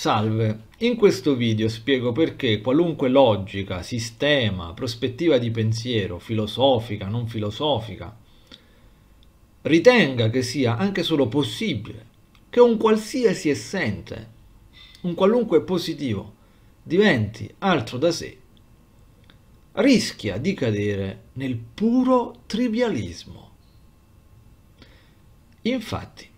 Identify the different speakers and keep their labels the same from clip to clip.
Speaker 1: Salve, in questo video spiego perché qualunque logica, sistema, prospettiva di pensiero, filosofica, non filosofica, ritenga che sia anche solo possibile che un qualsiasi essente, un qualunque positivo, diventi altro da sé, rischia di cadere nel puro trivialismo. Infatti,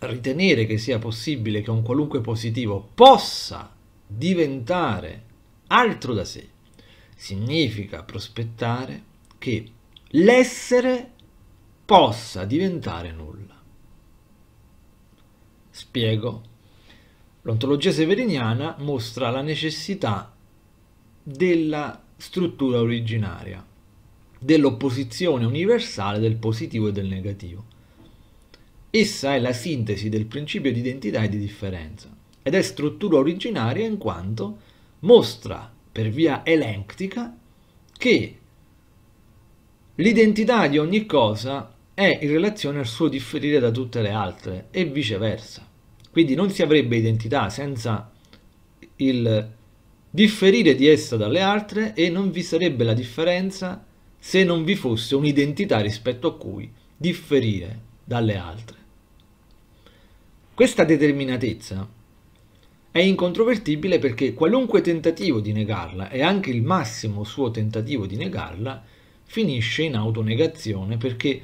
Speaker 1: ritenere che sia possibile che un qualunque positivo possa diventare altro da sé significa prospettare che l'essere possa diventare nulla. Spiego. L'ontologia severiniana mostra la necessità della struttura originaria, dell'opposizione universale del positivo e del negativo Essa è la sintesi del principio di identità e di differenza ed è struttura originaria in quanto mostra per via elenctica che l'identità di ogni cosa è in relazione al suo differire da tutte le altre e viceversa. Quindi non si avrebbe identità senza il differire di essa dalle altre e non vi sarebbe la differenza se non vi fosse un'identità rispetto a cui differire dalle altre. Questa determinatezza è incontrovertibile perché qualunque tentativo di negarla, e anche il massimo suo tentativo di negarla, finisce in autonegazione perché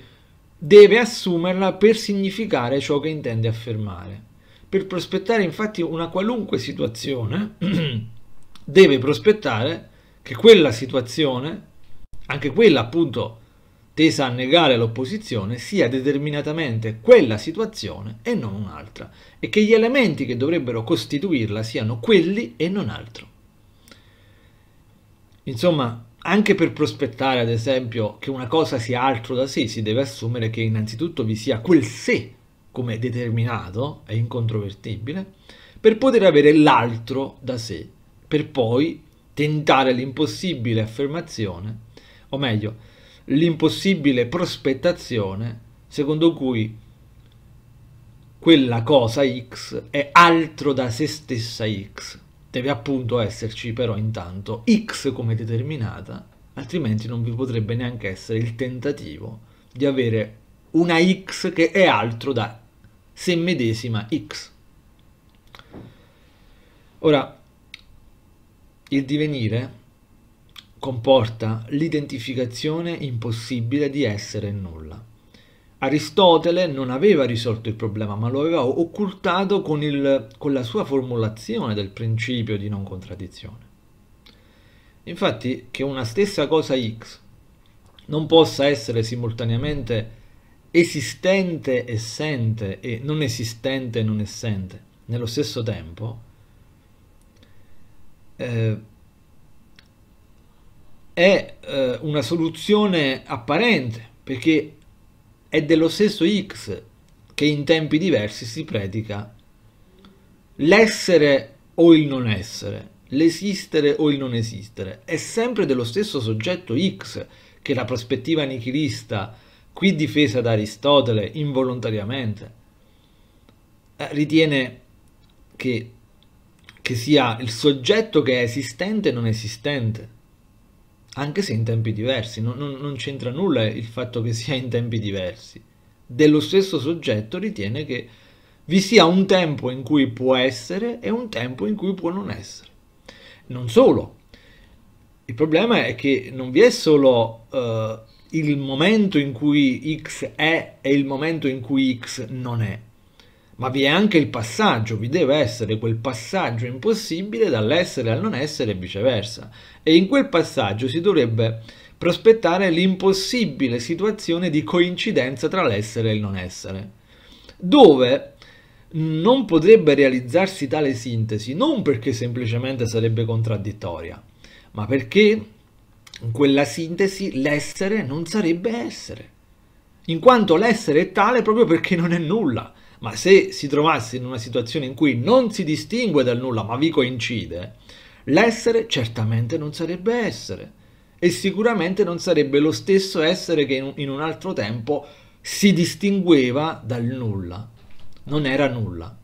Speaker 1: deve assumerla per significare ciò che intende affermare. Per prospettare infatti una qualunque situazione, deve prospettare che quella situazione, anche quella appunto tesa a negare l'opposizione sia determinatamente quella situazione e non un'altra, e che gli elementi che dovrebbero costituirla siano quelli e non altro. Insomma, anche per prospettare, ad esempio, che una cosa sia altro da sé, si deve assumere che innanzitutto vi sia quel sé come determinato e incontrovertibile, per poter avere l'altro da sé, per poi tentare l'impossibile affermazione, o meglio, l'impossibile prospettazione secondo cui quella cosa X è altro da se stessa X. Deve appunto esserci però intanto X come determinata, altrimenti non vi potrebbe neanche essere il tentativo di avere una X che è altro da se medesima X. Ora, il divenire comporta l'identificazione impossibile di essere nulla. Aristotele non aveva risolto il problema, ma lo aveva occultato con, il, con la sua formulazione del principio di non contraddizione. Infatti, che una stessa cosa X non possa essere simultaneamente esistente e essente e non esistente e non essente nello stesso tempo, eh, è eh, una soluzione apparente perché è dello stesso X che in tempi diversi si predica l'essere o il non essere, l'esistere o il non esistere, è sempre dello stesso soggetto X che la prospettiva nichilista, qui difesa da Aristotele involontariamente, eh, ritiene che, che sia il soggetto che è esistente e non esistente anche se in tempi diversi, non, non, non c'entra nulla il fatto che sia in tempi diversi. Dello stesso soggetto ritiene che vi sia un tempo in cui può essere e un tempo in cui può non essere. Non solo, il problema è che non vi è solo uh, il momento in cui X è e il momento in cui X non è, ma vi è anche il passaggio, vi deve essere quel passaggio impossibile dall'essere al non essere e viceversa. E in quel passaggio si dovrebbe prospettare l'impossibile situazione di coincidenza tra l'essere e il non essere, dove non potrebbe realizzarsi tale sintesi non perché semplicemente sarebbe contraddittoria, ma perché in quella sintesi l'essere non sarebbe essere, in quanto l'essere è tale proprio perché non è nulla ma se si trovasse in una situazione in cui non si distingue dal nulla, ma vi coincide, l'essere certamente non sarebbe essere e sicuramente non sarebbe lo stesso essere che in un altro tempo si distingueva dal nulla, non era nulla.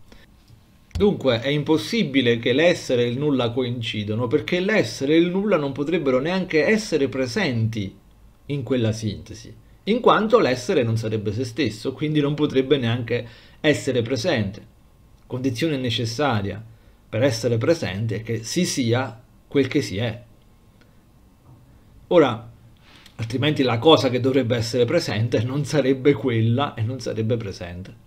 Speaker 1: Dunque è impossibile che l'essere e il nulla coincidano perché l'essere e il nulla non potrebbero neanche essere presenti in quella sintesi, in quanto l'essere non sarebbe se stesso, quindi non potrebbe neanche essere presente. Condizione necessaria per essere presente è che si sia quel che si è. Ora, altrimenti la cosa che dovrebbe essere presente non sarebbe quella e non sarebbe presente.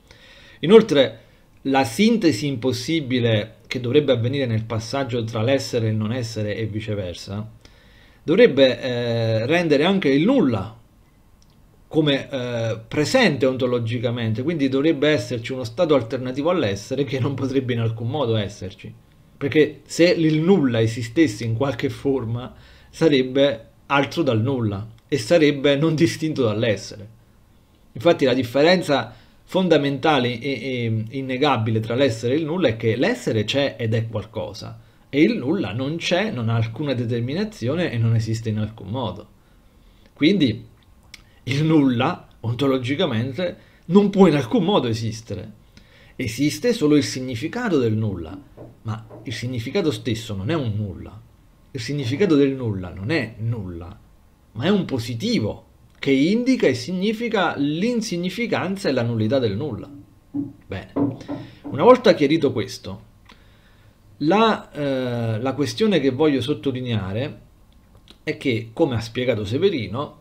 Speaker 1: Inoltre, la sintesi impossibile che dovrebbe avvenire nel passaggio tra l'essere e il non essere e viceversa, dovrebbe eh, rendere anche il nulla come eh, presente ontologicamente, quindi dovrebbe esserci uno stato alternativo all'essere che non potrebbe in alcun modo esserci, perché se il nulla esistesse in qualche forma sarebbe altro dal nulla e sarebbe non distinto dall'essere. Infatti la differenza fondamentale e, e innegabile tra l'essere e il nulla è che l'essere c'è ed è qualcosa e il nulla non c'è, non ha alcuna determinazione e non esiste in alcun modo. Quindi il nulla, ontologicamente, non può in alcun modo esistere. Esiste solo il significato del nulla, ma il significato stesso non è un nulla. Il significato del nulla non è nulla, ma è un positivo che indica e significa l'insignificanza e la nullità del nulla. Bene, una volta chiarito questo, la, eh, la questione che voglio sottolineare è che, come ha spiegato Severino,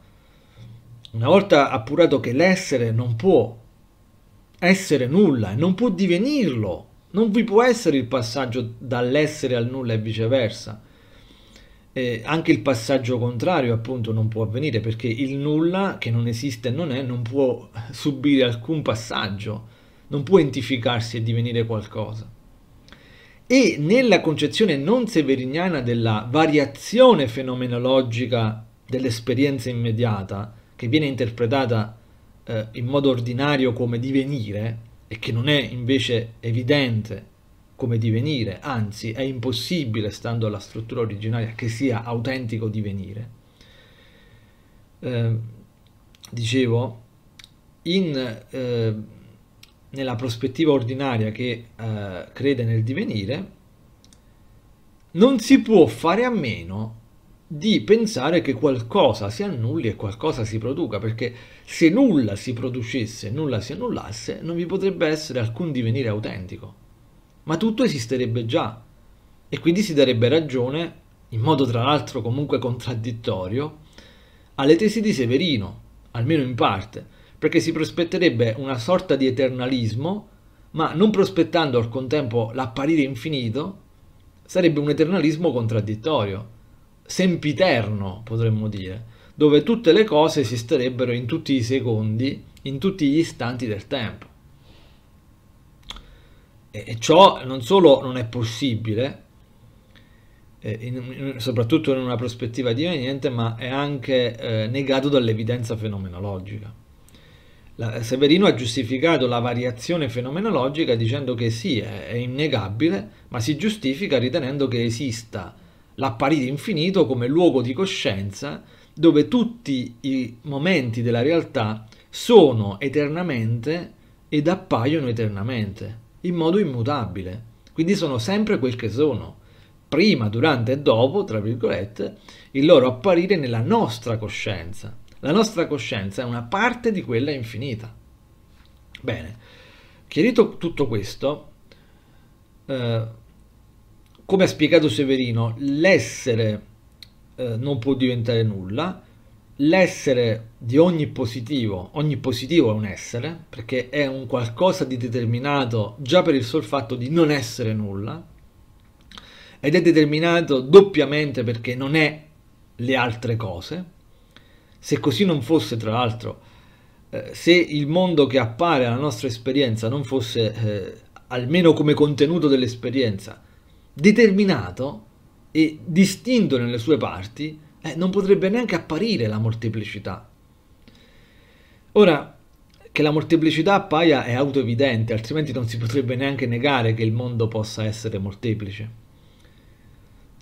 Speaker 1: una volta appurato che l'essere non può essere nulla e non può divenirlo, non vi può essere il passaggio dall'essere al nulla e viceversa. Eh, anche il passaggio contrario appunto non può avvenire perché il nulla che non esiste e non è non può subire alcun passaggio, non può identificarsi e divenire qualcosa. E nella concezione non severiniana della variazione fenomenologica dell'esperienza immediata, che viene interpretata eh, in modo ordinario come divenire e che non è invece evidente come divenire, anzi è impossibile, stando alla struttura originaria, che sia autentico divenire. Eh, dicevo, in, eh, nella prospettiva ordinaria che eh, crede nel divenire, non si può fare a meno di pensare che qualcosa si annulli e qualcosa si produca, perché se nulla si producesse, nulla si annullasse, non vi potrebbe essere alcun divenire autentico. Ma tutto esisterebbe già e quindi si darebbe ragione, in modo tra l'altro comunque contraddittorio, alle tesi di Severino, almeno in parte, perché si prospetterebbe una sorta di eternalismo, ma non prospettando al contempo l'apparire infinito, sarebbe un eternalismo contraddittorio sempiterno, potremmo dire, dove tutte le cose esisterebbero in tutti i secondi, in tutti gli istanti del tempo. E ciò non solo non è possibile, eh, soprattutto in una prospettiva diveniente, ma è anche eh, negato dall'evidenza fenomenologica. Severino ha giustificato la variazione fenomenologica dicendo che sì, è innegabile, ma si giustifica ritenendo che esista l'apparire infinito come luogo di coscienza dove tutti i momenti della realtà sono eternamente ed appaiono eternamente, in modo immutabile. Quindi sono sempre quel che sono, prima, durante e dopo, tra virgolette, il loro apparire nella nostra coscienza. La nostra coscienza è una parte di quella infinita. Bene, chiarito tutto questo, eh, come ha spiegato Severino, l'essere eh, non può diventare nulla, l'essere di ogni positivo, ogni positivo è un essere, perché è un qualcosa di determinato già per il sol fatto di non essere nulla, ed è determinato doppiamente perché non è le altre cose. Se così non fosse, tra l'altro, eh, se il mondo che appare alla nostra esperienza non fosse, eh, almeno come contenuto dell'esperienza, determinato e distinto nelle sue parti, eh, non potrebbe neanche apparire la molteplicità. Ora, che la molteplicità appaia è autoevidente, altrimenti non si potrebbe neanche negare che il mondo possa essere molteplice.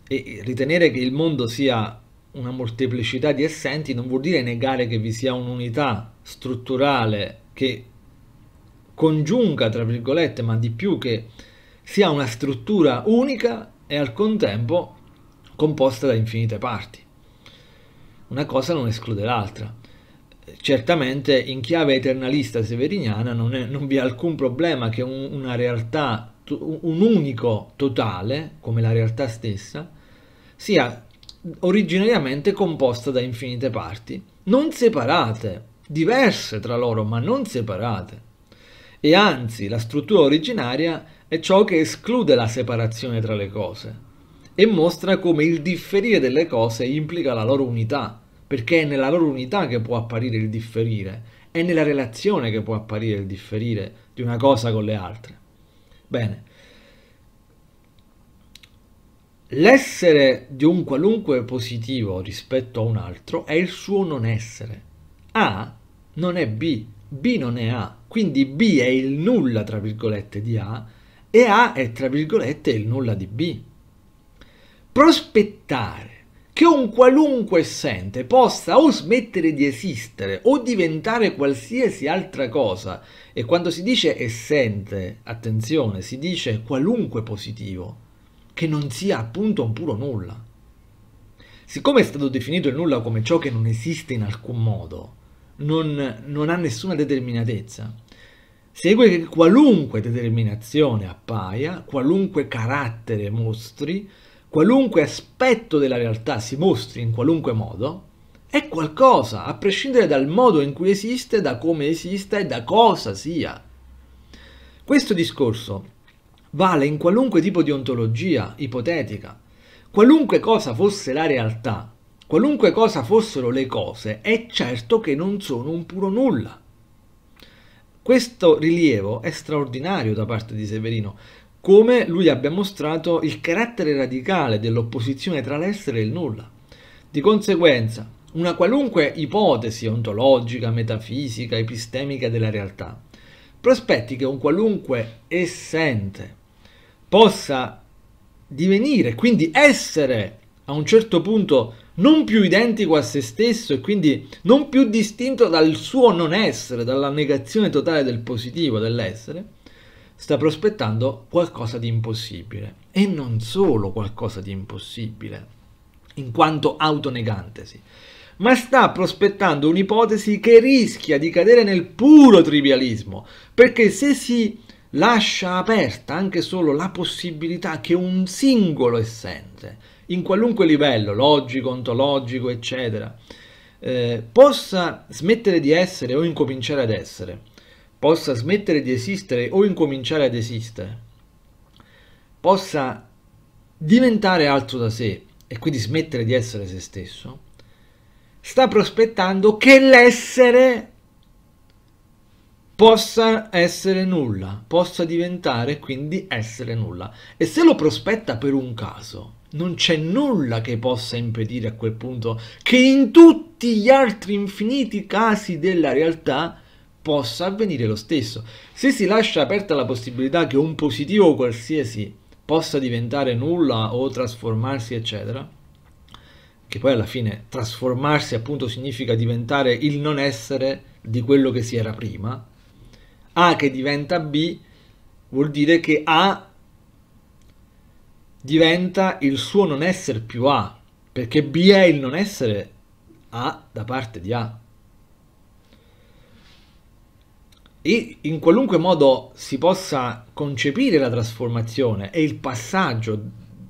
Speaker 1: E ritenere che il mondo sia una molteplicità di essenti non vuol dire negare che vi sia un'unità strutturale che congiunga, tra virgolette, ma di più che sia una struttura unica e al contempo composta da infinite parti. Una cosa non esclude l'altra. Certamente in chiave eternalista severiniana non, è, non vi è alcun problema che un, una realtà, un unico totale, come la realtà stessa, sia originariamente composta da infinite parti, non separate, diverse tra loro, ma non separate. E anzi, la struttura originaria è è ciò che esclude la separazione tra le cose e mostra come il differire delle cose implica la loro unità, perché è nella loro unità che può apparire il differire, è nella relazione che può apparire il differire di una cosa con le altre. Bene, l'essere di un qualunque positivo rispetto a un altro è il suo non essere. A non è B, B non è A, quindi B è il nulla, tra virgolette, di A, e A è tra virgolette il nulla di B. Prospettare che un qualunque essente possa o smettere di esistere o diventare qualsiasi altra cosa, e quando si dice essente, attenzione, si dice qualunque positivo, che non sia appunto un puro nulla. Siccome è stato definito il nulla come ciò che non esiste in alcun modo, non, non ha nessuna determinatezza. Segue che qualunque determinazione appaia, qualunque carattere mostri, qualunque aspetto della realtà si mostri in qualunque modo, è qualcosa, a prescindere dal modo in cui esiste, da come esista e da cosa sia. Questo discorso vale in qualunque tipo di ontologia ipotetica. Qualunque cosa fosse la realtà, qualunque cosa fossero le cose, è certo che non sono un puro nulla. Questo rilievo è straordinario da parte di Severino, come lui abbia mostrato il carattere radicale dell'opposizione tra l'essere e il nulla. Di conseguenza, una qualunque ipotesi ontologica, metafisica, epistemica della realtà, prospetti che un qualunque essente possa divenire, quindi essere a un certo punto non più identico a se stesso e quindi non più distinto dal suo non essere, dalla negazione totale del positivo, dell'essere, sta prospettando qualcosa di impossibile. E non solo qualcosa di impossibile, in quanto autonegantesi, ma sta prospettando un'ipotesi che rischia di cadere nel puro trivialismo, perché se si lascia aperta anche solo la possibilità che un singolo essente in qualunque livello, logico, ontologico, eccetera, eh, possa smettere di essere o incominciare ad essere, possa smettere di esistere o incominciare ad esistere, possa diventare altro da sé e quindi smettere di essere se stesso, sta prospettando che l'essere possa essere nulla, possa diventare quindi essere nulla. E se lo prospetta per un caso, non c'è nulla che possa impedire a quel punto che in tutti gli altri infiniti casi della realtà possa avvenire lo stesso. Se si lascia aperta la possibilità che un positivo qualsiasi possa diventare nulla o trasformarsi, eccetera, che poi alla fine trasformarsi appunto significa diventare il non essere di quello che si era prima, A che diventa B vuol dire che A diventa il suo non essere più A, perché B è il non essere A da parte di A. E in qualunque modo si possa concepire la trasformazione e il passaggio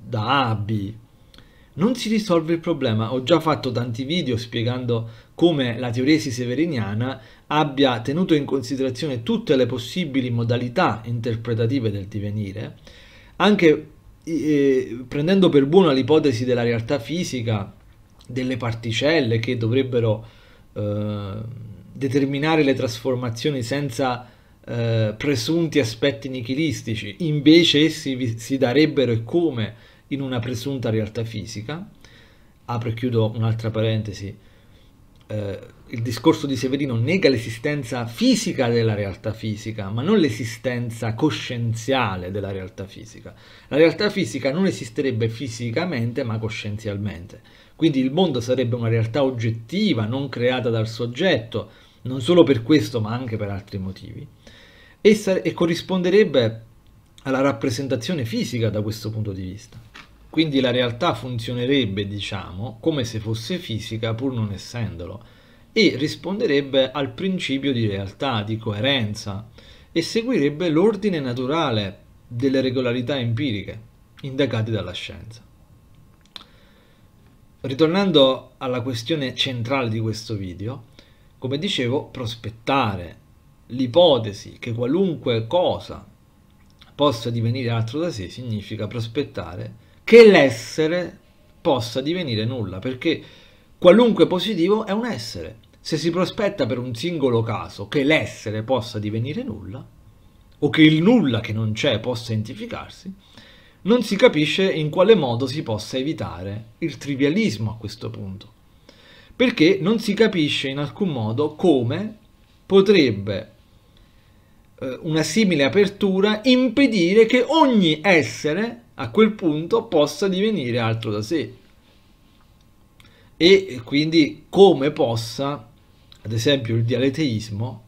Speaker 1: da A a B, non si risolve il problema. Ho già fatto tanti video spiegando come la teoresi severiniana abbia tenuto in considerazione tutte le possibili modalità interpretative del divenire, anche prendendo per buona l'ipotesi della realtà fisica, delle particelle che dovrebbero eh, determinare le trasformazioni senza eh, presunti aspetti nichilistici, invece essi si darebbero e come in una presunta realtà fisica, apro e chiudo un'altra parentesi, eh, il discorso di Severino nega l'esistenza fisica della realtà fisica, ma non l'esistenza coscienziale della realtà fisica. La realtà fisica non esisterebbe fisicamente, ma coscienzialmente. Quindi il mondo sarebbe una realtà oggettiva, non creata dal soggetto, non solo per questo, ma anche per altri motivi. e, e corrisponderebbe alla rappresentazione fisica da questo punto di vista. Quindi la realtà funzionerebbe, diciamo, come se fosse fisica pur non essendolo e risponderebbe al principio di realtà, di coerenza e seguirebbe l'ordine naturale delle regolarità empiriche indagate dalla scienza. Ritornando alla questione centrale di questo video, come dicevo, prospettare l'ipotesi che qualunque cosa possa divenire altro da sé significa prospettare che l'essere possa divenire nulla, perché Qualunque positivo è un essere. Se si prospetta per un singolo caso che l'essere possa divenire nulla, o che il nulla che non c'è possa identificarsi, non si capisce in quale modo si possa evitare il trivialismo a questo punto, perché non si capisce in alcun modo come potrebbe eh, una simile apertura impedire che ogni essere a quel punto possa divenire altro da sé e quindi come possa, ad esempio, il dialeteismo,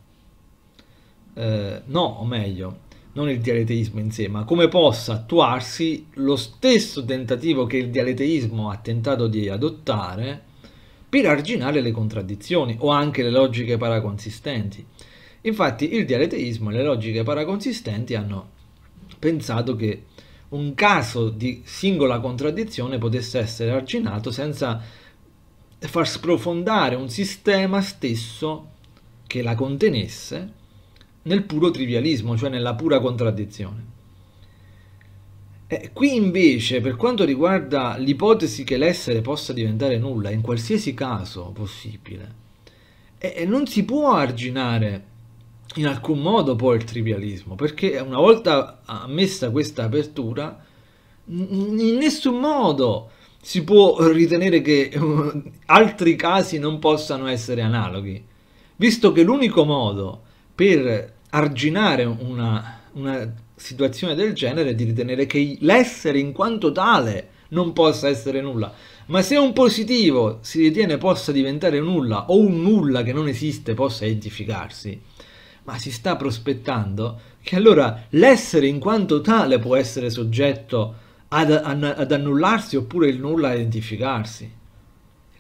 Speaker 1: eh, no, o meglio, non il dialeteismo in sé, ma come possa attuarsi lo stesso tentativo che il dialeteismo ha tentato di adottare per arginare le contraddizioni o anche le logiche paraconsistenti. Infatti il dialeteismo e le logiche paraconsistenti hanno pensato che un caso di singola contraddizione potesse essere arginato senza far sprofondare un sistema stesso che la contenesse nel puro trivialismo, cioè nella pura contraddizione. Eh, qui invece, per quanto riguarda l'ipotesi che l'essere possa diventare nulla, in qualsiasi caso possibile, eh, non si può arginare in alcun modo poi il trivialismo, perché una volta ammessa questa apertura, in nessun modo si può ritenere che eh, altri casi non possano essere analoghi, visto che l'unico modo per arginare una, una situazione del genere è di ritenere che l'essere in quanto tale non possa essere nulla. Ma se un positivo si ritiene possa diventare nulla o un nulla che non esiste possa edificarsi, ma si sta prospettando che allora l'essere in quanto tale può essere soggetto a ad, ad annullarsi oppure il nulla a identificarsi.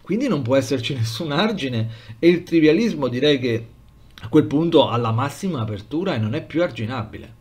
Speaker 1: Quindi non può esserci nessun argine e il trivialismo direi che a quel punto ha la massima apertura e non è più arginabile.